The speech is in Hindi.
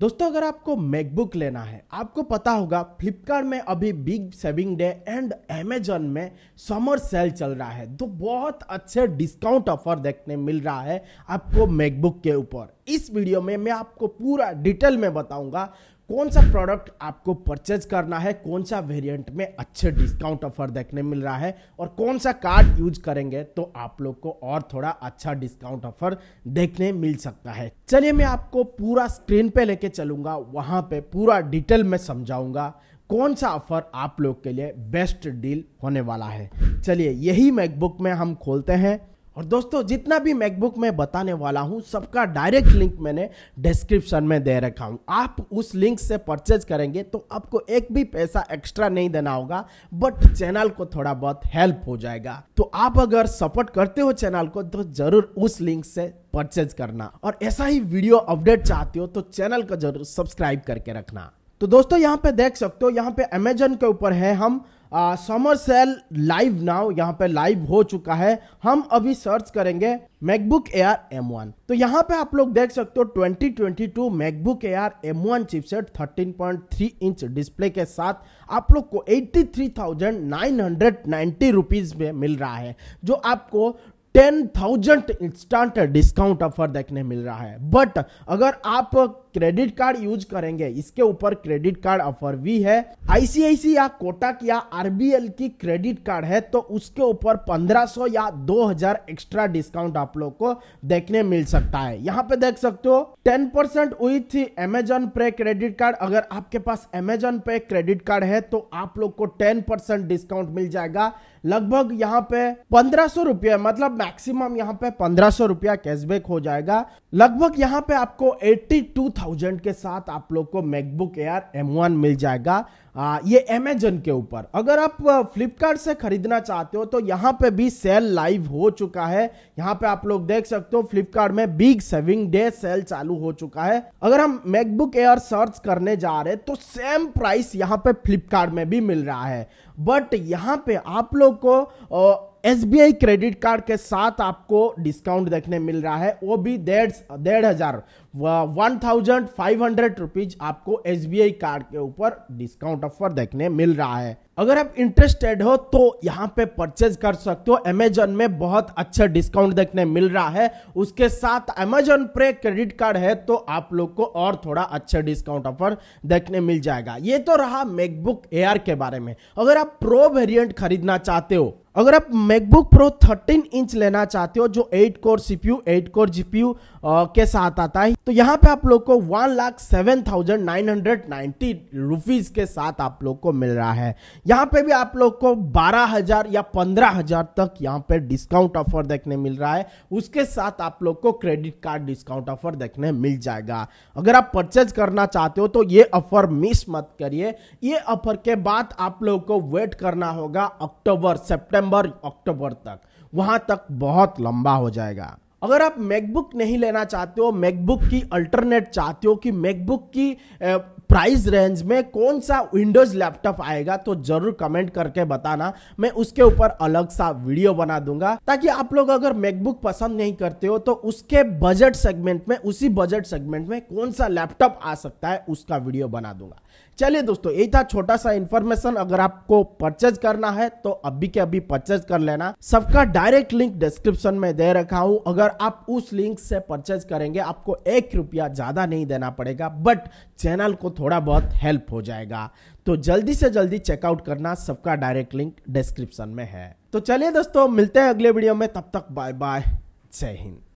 दोस्तों अगर आपको मैकबुक लेना है आपको पता होगा फ्लिपकार्ट में अभी big saving day and Amazon में समर सेल चल रहा है तो बहुत अच्छे डिस्काउंट ऑफर देखने मिल रहा है आपको मैकबुक के ऊपर इस वीडियो में मैं आपको पूरा डिटेल में बताऊंगा कौन सा प्रोडक्ट आपको परचेज करना है कौन सा वेरिएंट में अच्छे डिस्काउंट ऑफर देखने मिल रहा है और कौन सा कार्ड यूज करेंगे तो आप लोग को और थोड़ा अच्छा डिस्काउंट ऑफर देखने मिल सकता है चलिए मैं आपको पूरा स्क्रीन पे लेके चलूंगा वहां पे पूरा डिटेल में समझाऊंगा कौन सा ऑफर आप लोग के लिए बेस्ट डील होने वाला है चलिए यही मैकबुक में हम खोलते हैं और दोस्तों जितना भी मैकबुक मैं बताने वाला हूँ सबका डायरेक्ट लिंक मैंने डिस्क्रिप्शन में दे रखा हूँ आप उस लिंक से परचेज करेंगे तो आपको एक भी पैसा एक्स्ट्रा नहीं देना होगा बट चैनल को थोड़ा बहुत हेल्प हो जाएगा तो आप अगर सपोर्ट करते हो चैनल को तो जरूर उस लिंक से परचेज करना और ऐसा ही वीडियो अपडेट चाहते हो तो चैनल को जरूर सब्सक्राइब करके रखना तो दोस्तों यहाँ पे देख सकते हो यहाँ पे अमेजन के ऊपर है हम समर सेल लाइव नाउ यहाँ पे लाइव हो चुका है हम अभी सर्च करेंगे MacBook A R M one तो यहाँ पे आप लोग देख सकते हो 2022 MacBook A R M one chipset 13.3 inch display के साथ आप लोग को 83,990 रुपीस में मिल रहा है जो आपको ten thousand instant discount offer देखने मिल रहा है बट अगर आप क्रेडिट कार्ड यूज करेंगे इसके ऊपर क्रेडिट कार्ड ऑफर भी है आईसीआईसी या कोटक या आरबीएल की क्रेडिट कार्ड है तो उसके ऊपर 1500 या 2000 एक्स्ट्रा डिस्काउंट आप लोग को देखने मिल सकता है यहाँ पे देख सकते हो 10% percent with Amazon pay credit card अगर आपके पास एमेजॉन पे क्रेडिट कार्ड है तो आप लोग को टेन डिस्काउंट मिल जाएगा लगभग यहाँ पे पंद्रह सौ रुपया मतलब मैक्सिमम यहाँ पे पंद्रह सौ रुपया कैशबैक हो जाएगा लगभग यहाँ पे आपको एट्टी टू थाउजेंड के साथ आप लोग को मैकबुक एयर एम वन मिल जाएगा आ, ये अमेजन के ऊपर अगर आप फ्लिपकार्ट से खरीदना चाहते हो तो यहाँ पे भी सेल लाइव हो चुका है यहाँ पे आप लोग देख सकते हो फ्लिपकार्ट में बिग सेविंग डे सेल चालू हो चुका है अगर हम मैकबुक एयर सर्च करने जा रहे तो सेम प्राइस यहाँ पे फ्लिपकार्ट में भी मिल रहा है बट यहाँ पे आप लोग को एस क्रेडिट कार्ड के साथ आपको डिस्काउंट देखने मिल रहा है वो भी डेढ़ डेढ़ हजार one thousand five hundred rupees आपको एस कार्ड के ऊपर डिस्काउंट ऑफर देखने मिल रहा है अगर आप इंटरेस्टेड हो तो यहाँ पे परचेज कर सकते हो अमेजोन में बहुत अच्छा डिस्काउंट देखने मिल रहा है उसके साथ अमेजोन पे क्रेडिट कार्ड है तो आप लोग को और थोड़ा अच्छा डिस्काउंट ऑफर देखने मिल जाएगा ये तो रहा मैकबुक एयर के बारे में अगर आप प्रो वेरिएंट खरीदना चाहते हो अगर आप मैकबुक प्रो 13 इंच लेना चाहते हो जो 8 कोर सीपीयू 8 कोर जीपीयू के साथ आता है तो यहाँ पे आप लोग को one lakh seven thousand nine hundred ninety rupees के साथ आप लोग को मिल रहा है यहाँ पे भी आप लोग को 12000 या 15000 तक यहाँ पे डिस्काउंट ऑफर देखने मिल रहा है उसके साथ आप लोग को क्रेडिट कार्ड डिस्काउंट ऑफर देखने मिल जाएगा अगर आप परचेज करना चाहते हो तो ये ऑफर मिस मत करिए ये ऑफर के बाद आप लोग को वेट करना होगा अक्टूबर सेप्टेम्बर अक्टूबर तक वहां तक बहुत लंबा हो जाएगा अगर आप मैकबुक नहीं लेना चाहते हो मैकबुक की अल्टरनेट चाहते हो कि मैकबुक की प्राइस रेंज में कौन सा विंडोज लैपटॉप आएगा तो जरूर कमेंट करके बताना मैं उसके ऊपर अलग सा वीडियो बना दूंगा ताकि आप लोग अगर मैकबुक पसंद नहीं करते हो तो उसके बजट सेगमेंट में उसी बजट सेगमेंट में कौन सा लैपटॉप आ सकता है उसका वीडियो बना दूंगा चलिए दोस्तों यही था छोटा सा इन्फॉर्मेशन अगर आपको परचेज करना है तो अभी के अभी परचेज कर लेना सबका डायरेक्ट लिंक डिस्क्रिप्शन में दे रखा हूं अगर आप उस लिंक से परचेज करेंगे आपको एक रुपया ज्यादा नहीं देना पड़ेगा बट चैनल को थोड़ा बहुत हेल्प हो जाएगा तो जल्दी से जल्दी चेकआउट करना सबका डायरेक्ट लिंक डिस्क्रिप्शन में है तो चलिए दोस्तों मिलते हैं अगले वीडियो में तब तक बाय बाय जय हिंद